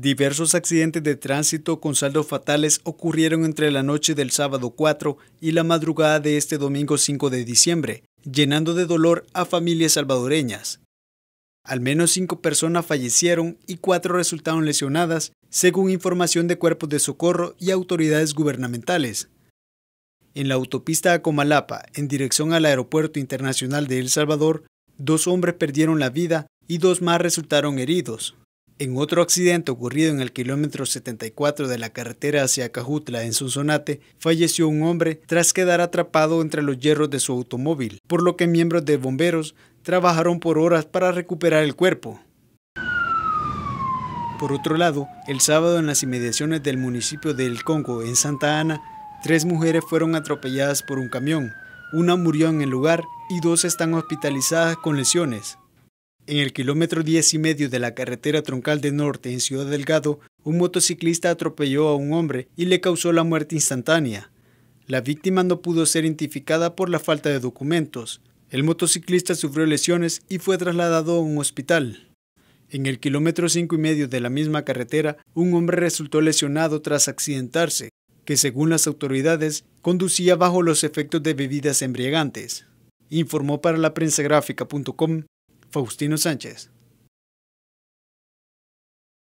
Diversos accidentes de tránsito con saldos fatales ocurrieron entre la noche del sábado 4 y la madrugada de este domingo 5 de diciembre, llenando de dolor a familias salvadoreñas. Al menos cinco personas fallecieron y cuatro resultaron lesionadas, según información de cuerpos de socorro y autoridades gubernamentales. En la autopista Comalapa, en dirección al Aeropuerto Internacional de El Salvador, dos hombres perdieron la vida y dos más resultaron heridos. En otro accidente ocurrido en el kilómetro 74 de la carretera hacia Cajutla, en Sonsonate, falleció un hombre tras quedar atrapado entre los hierros de su automóvil, por lo que miembros de bomberos trabajaron por horas para recuperar el cuerpo. Por otro lado, el sábado en las inmediaciones del municipio de El Congo, en Santa Ana, tres mujeres fueron atropelladas por un camión, una murió en el lugar y dos están hospitalizadas con lesiones. En el kilómetro 10 y medio de la carretera troncal de norte en Ciudad Delgado, un motociclista atropelló a un hombre y le causó la muerte instantánea. La víctima no pudo ser identificada por la falta de documentos. El motociclista sufrió lesiones y fue trasladado a un hospital. En el kilómetro 5 y medio de la misma carretera, un hombre resultó lesionado tras accidentarse, que según las autoridades conducía bajo los efectos de bebidas embriagantes. Informó para la Faustino Sánchez.